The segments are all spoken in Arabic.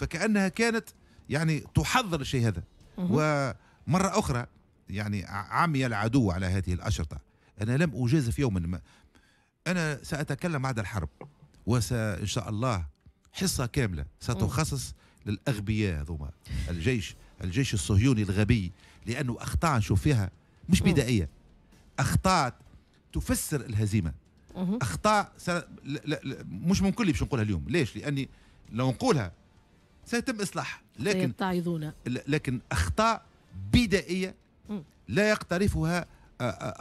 فكأنها كانت يعني تحضر الشيء هذا ومرة أخرى يعني عمي العدو على هذه الأشرطة أنا لم أجازف يوما ما أنا سأتكلم بعد الحرب وإن شاء الله حصة كاملة ستخصص للأغبياء هذوما الجيش الجيش الصهيوني الغبي لأنه أخطاء نشوف فيها مش بدائية أخطاء تفسر الهزيمة أخطاء لا لا مش من كل باش نقولها اليوم ليش لأني لو نقولها سيتم إصلاحها لكن لكن أخطاء بدائية لا يقترفها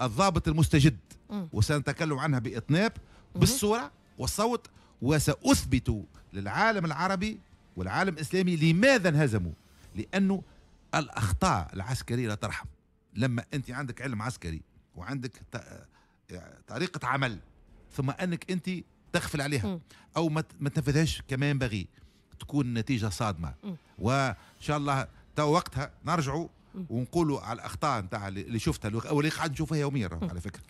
الضابط المستجد وسنتكلم عنها بإطناب بالصورة والصوت وسأثبت للعالم العربي والعالم الإسلامي لماذا انهزموا لأنه الأخطاء العسكرية لا ترحم لما أنت عندك علم عسكري وعندك طريقة عمل ثم أنك أنت تغفل عليها أو ما تنفذهاش كما ينبغي تكون النتيجه صادمه وان شاء الله تو وقتها نرجعوا ونقولوا على الاخطاء نتاع اللي شفتها او اللي قاعد نشوفها يوميا على فكره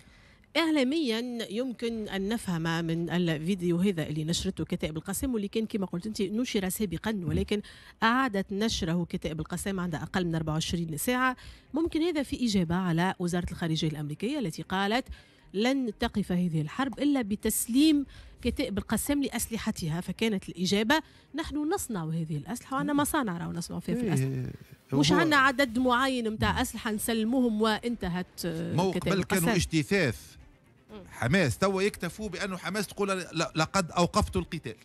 اعلاميا يمكن ان نفهم من الفيديو هذا اللي نشرته كتائب القسام واللي كان كما قلت انت نشر سابقا ولكن اعادت نشره كتائب القسام عند اقل من 24 ساعه ممكن هذا في اجابه على وزاره الخارجيه الامريكيه التي قالت لن تقف هذه الحرب إلا بتسليم كتائب القسام لأسلحتها فكانت الإجابة نحن نصنع هذه الأسلحة وعندنا مصانع راهو نصنع فيها في إيه، الأسلحة إيه، مش عندنا عدد معين نتاع أسلحة نسلموهم وانتهت آه، مو قبل كانوا اجتثاث حماس توا يكتفوا بأنه حماس تقول لقد أوقفت القتال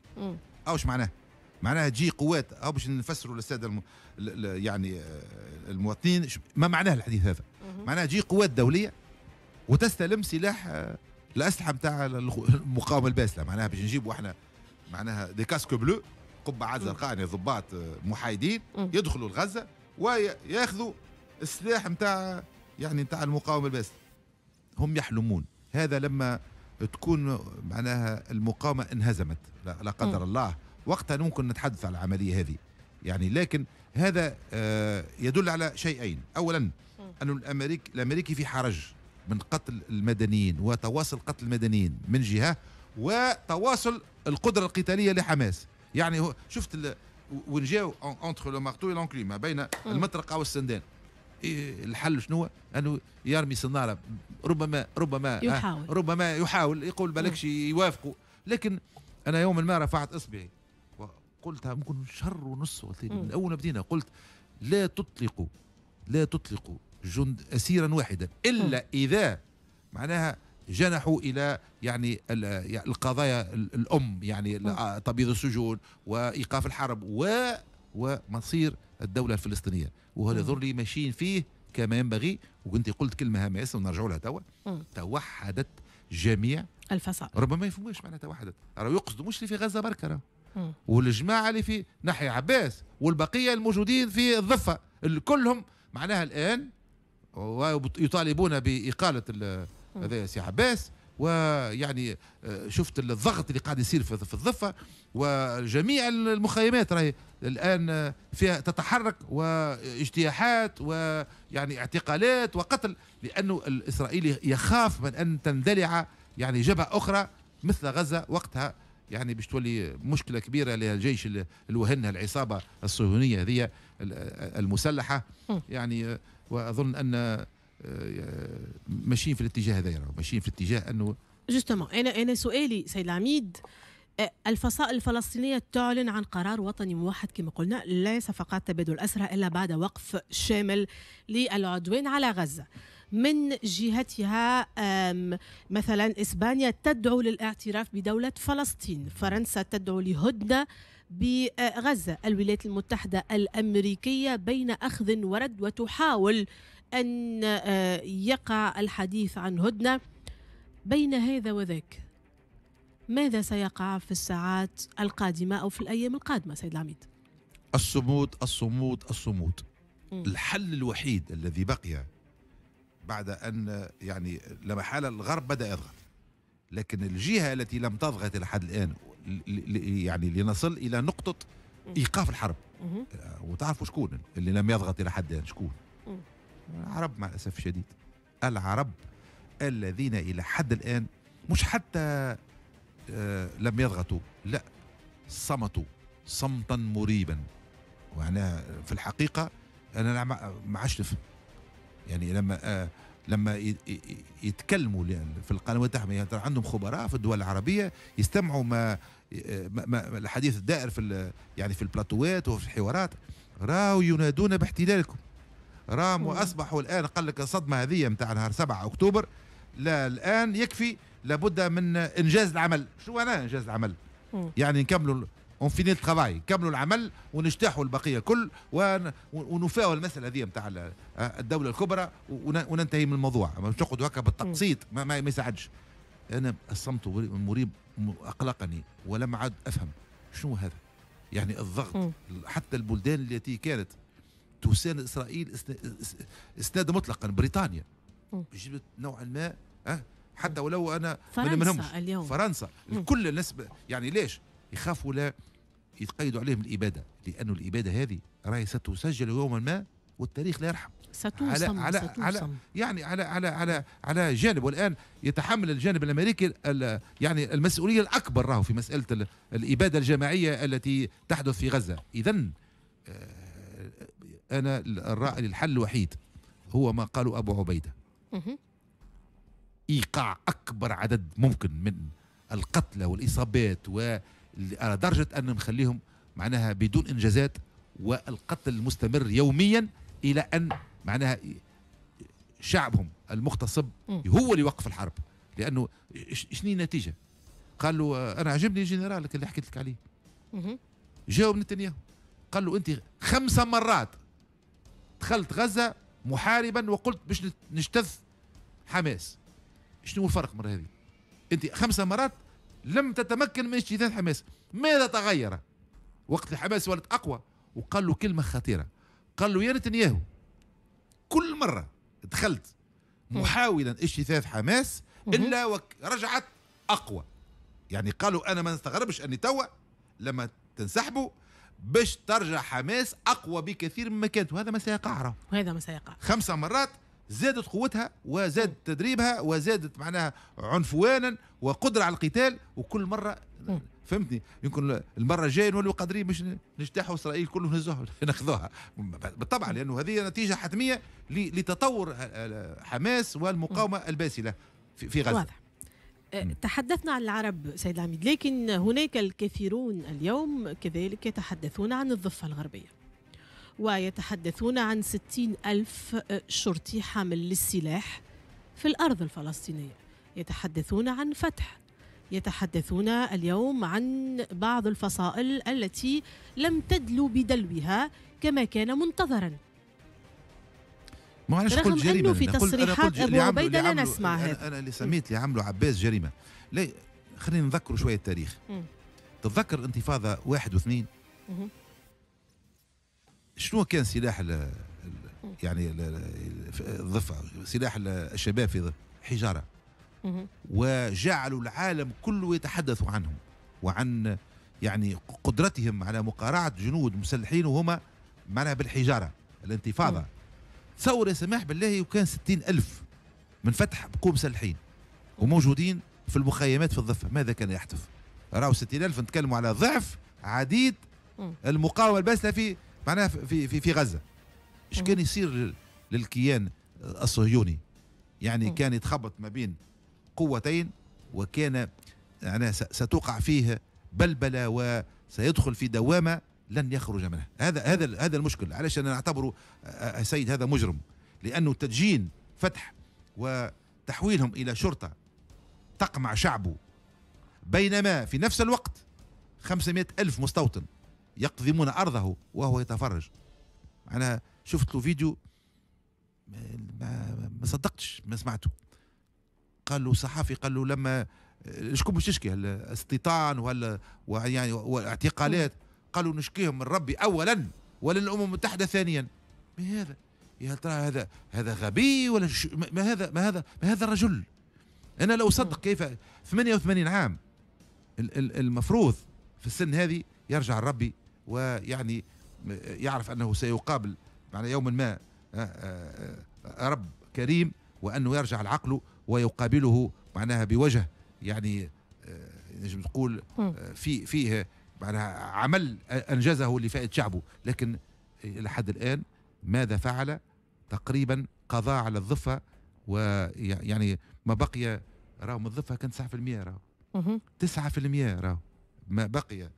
أو معناه معناها تجي قوات او باش نفسروا للساده الم... يعني آه، المواطنين ما معناه الحديث هذا معناها تجي قوات دوليه وتستلم سلاح آه، الاسلحه نتاع المقاومه الباسله معناها باش نجيبوا احنا معناها دي كاسكو بلو قبعه زرقاء يعني ضباط آه، محايدين يدخلوا لغزه وياخذوا السلاح نتاع يعني نتاع المقاومه الباسله هم يحلمون هذا لما تكون معناها المقاومه انهزمت لا قدر الله وقتها ممكن نتحدث على العمليه هذه يعني لكن هذا آه، يدل على شيئين اولا ان الامريكي الامريكي في حرج من قتل المدنيين وتواصل قتل المدنيين من جهه وتواصل القدره القتاليه لحماس يعني هو شفت وين جاو اونتر لو مارتو لونكلي ما بين المطرقه والسندان إيه، الحل شنو انه يرمي صناره ربما ربما آه، يحاول ربما يحاول يقول بالكش يوافقوا لكن انا يوما ما رفعت اصبعي وقلتها ممكن شهر ونص من اول ما بدينا قلت لا تطلقوا لا تطلقوا جند أسيرا واحدا إلا إذا معناها جنحوا الى يعني, يعني القضايا الام يعني آه، تبييض السجون وايقاف الحرب و ومصير الدوله الفلسطينيه وهذا ظل لي ماشيين فيه كما ينبغي وكنت قلت كلمه هامسه ونرجعوا لها توا توحدت جميع الفصائل ربما ما يفهموش معناها توحدت راه يقصدوا مش اللي في غزه برك راه والجماعه اللي في ناحيه عباس والبقيه الموجودين في الضفه كلهم معناها الان ويطالبون بإقالة هذا سي عباس ويعني آه، شفت الضغط اللي قاعد يصير في الضفة وجميع المخيمات راهي الآن آه، فيها تتحرك واجتياحات ويعني اعتقالات وقتل لأنه الإسرائيلي يخاف من أن تندلع يعني جبهة أخرى مثل غزة وقتها يعني باش تولي مشكله كبيره للجيش الوهن العصابه الصهيونيه هذه المسلحه يعني آه، واظن ان آه، ماشيين في الاتجاه هذا ماشيين في الاتجاه انه جوستومون انا انا سؤالي سيد العميد آه، الفصائل الفلسطينية تعلن عن قرار وطني موحد كما قلنا ليس فقط تبادل الأسرى إلا بعد وقف شامل للعدوان على غزة من جهتها مثلا إسبانيا تدعو للاعتراف بدولة فلسطين فرنسا تدعو لهدنة بغزة الولايات المتحدة الأمريكية بين أخذ ورد وتحاول أن آه، يقع الحديث عن هدنة بين هذا وذاك ماذا سيقع في الساعات القادمة أو في الأيام القادمة سيد العميد الصمود الصمود الصمود الحل الوحيد الذي بقي بعد أن يعني لا حال الغرب بدأ يضغط لكن الجهة التي لم تضغط إلى حد الآن يعني لنصل إلى نقطة إيقاف الحرب آه، وتعرفوا شكون اللي لم يضغط إلى حد الآن شكون العرب مع الأسف الشديد العرب الذين إلى حد الآن مش حتى آه، لم يضغطوا لا صمتوا صمتا مريبا وأنا في الحقيقة أنا ما عادش نفهم يعني لما آه، لما يتكلموا في القنوات يعني تاعهم عندهم خبراء في الدول العربيه يستمعوا ما, آه، ما الحديث الدائر في يعني في البلاتوات وفي الحوارات راو ينادون باحتلالكم رام واصبحوا الان قال لك الصدمه هذه نتاع نهار 7 اكتوبر لا الان يكفي لابد من انجاز العمل شو معناه انجاز العمل؟ يعني نكملوا اون فيني ترافاي كملوا العمل ونجتاحوا البقيه كل ونفاو المساله هذه نتاع الدوله الكبرى وننتهي من الموضوع مش نقعدوا هكا بالتقسيط ما, ما يساعدش انا الصمت المريب اقلقني ولم عاد افهم شنو هذا يعني الضغط حتى البلدان التي كانت تسان اسرائيل اسناد مطلقا بريطانيا جبت نوعا ما حتى ولو انا فرنسا من اليوم فرنسا كل الناس يعني ليش يخافوا لا يتقيدوا عليهم الاباده لانه الاباده هذه راهي ستسجل يوما ما والتاريخ لا يرحم ستوصم على على ستوصم. على يعني على على على على جانب والان يتحمل الجانب الامريكي يعني المسؤوليه الاكبر راهو في مساله الاباده الجماعيه التي تحدث في غزه اذا آه، انا الراي الحل الوحيد هو ما قاله ابو عبيده ايقاع اكبر عدد ممكن من القتلى والاصابات و على درجة أن نخليهم معناها بدون إنجازات والقتل المستمر يوميا إلى أن معناها شعبهم المغتصب هو اللي يوقف الحرب لأنه شنو النتيجة قال له أنا عجبني جنرالك اللي حكيت لك عليه جاوب نتنياهو قال له أنت خمس مرات دخلت غزة محاربا وقلت باش نجتث حماس شنو الفرق مرة هذه انت خمسة مرات لم تتمكن من اجتثاث حماس ماذا تغير وقت حماس ولت أقوى وقال له كلمة خطيرة قال له يا نتنياهو كل مرة دخلت محاولا اجتثاث حماس إلا ورجعت أقوى يعني قالوا أنا ما نستغربش أني توا لما تنسحبوا باش ترجع حماس أقوى بكثير مما كانت وهذا ما سيقع وهذا ما سيقع خمسة مرات زادت قوتها وزاد تدريبها وزادت معناها عنفوانا وقدرة على القتال وكل مرة فهمتني يمكن المره الجايه نولوا قادرين باش نجتاحوا اسرائيل كلهم نهزوها ناخذوها بالطبع لانه هذه نتيجه حتميه لتطور حماس والمقاومه الباسله في غزه واضح. أه، تحدثنا عن العرب سيد العميد لكن هناك الكثيرون اليوم كذلك يتحدثون عن الضفه الغربيه ويتحدثون عن 60 ألف شرطي حامل للسلاح في الأرض الفلسطينية يتحدثون عن فتح يتحدثون اليوم عن بعض الفصائل التي لم تدلو بدلوها كما كان منتظرا معلش رغم قلت جريمة. انه في تصريحات ابو عبيده لا نسمع هذا انا اللي سميت اللي عملوا عباس جريمه لا خلينا نذكروا شويه التاريخ م. تتذكر انتفاضه واحد واثنين م. شنو كان سلاح ل... يعني الضفه سلاح الشباب في حجاره وجعلوا العالم كله يتحدث عنهم وعن يعني قدرتهم على مقارعه جنود مسلحين وهما معناها بالحجاره الانتفاضه تصور يا سماح بالله وكان ستين ألف من فتح بقوا مسلحين وموجودين في المخيمات في الضفة ماذا كان يحدث راهو ستين ألف نتكلموا على ضعف عديد المقاومة الباسلة في معناها في في في غزه ايش كان يصير للكيان الصهيوني يعني كان يتخبط ما بين قوتين وكان يعني ستوقع فيه بلبله وسيدخل في دوامه لن يخرج منها هذا هذا هذا المشكل علاش انا اعتبره السيد آه، آه، هذا مجرم لانه تدجين فتح وتحويلهم الى شرطه تقمع شعبه بينما في نفس الوقت 500 ألف مستوطن يقضمون أرضه وهو يتفرج أنا شفت له فيديو ما, ما صدقتش ما سمعته قال له صحافي قال له لما شكون باش تشكي الاستيطان ولا يعني واعتقالات قالوا نشكيهم من ربي اولا وللامم المتحده ثانيا ما هذا يا ترى هذا هذا غبي ولا ما هذا ما هذا ما هذا الرجل انا لو صدق كيف 88 عام المفروض في السن هذه يرجع ربي ويعني يعرف أنه سيقابل معنى يوما ما آه، آه، آه، رب كريم وأنه يرجع العقل ويقابله معناها بوجه يعني نجم تقول في فيه معناها عمل أنجزه لفائدة شعبه لكن إلى حد الآن ماذا فعل تقريبا قضى على الضفة ويعني ما بقي من الضفة كان 9% راهو 9% راهو ما بقي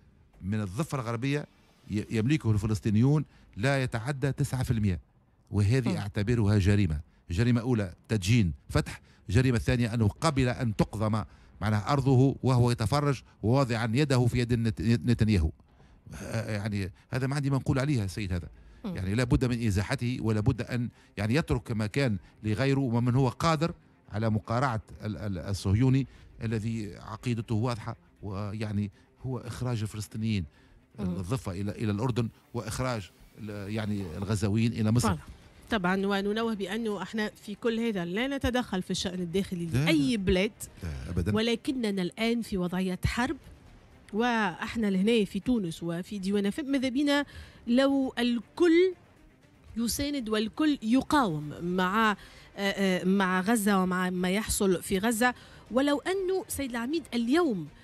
من الضفة الغربية يملكه الفلسطينيون لا يتعدى 9% وهذه أعتبرها جريمة جريمة أولى تدجين فتح جريمة ثانية أنه قبل أن تقضم معناها أرضه وهو يتفرج وواضعا يده في يد نتنياهو آه، يعني هذا ما عندي ما نقول عليها السيد هذا يعني لا بد من إزاحته ولا بد أن يعني يترك مكان لغيره ومن هو قادر على مقارعة الصهيوني الذي عقيدته واضحة ويعني هو إخراج الفلسطينيين الضفه الى الى الاردن واخراج يعني الغزاويين الى مصر فعلا. طبعا وننوه بانه احنا في كل هذا لا نتدخل في الشان الداخلي لاي بلاد لا ابدا ولكننا الان في وضعيه حرب واحنا لهنا في تونس وفي ديوان ماذا بينا لو الكل يساند والكل يقاوم مع مع غزه ومع ما يحصل في غزه ولو انه سيد العميد اليوم